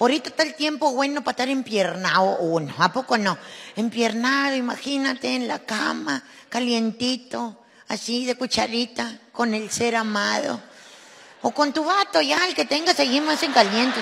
Ahorita está el tiempo bueno para estar empiernado uno, ¿a poco no? Empiernado, imagínate, en la cama, calientito, así de cucharita, con el ser amado. O con tu vato ya, el que tenga, seguimos en caliente.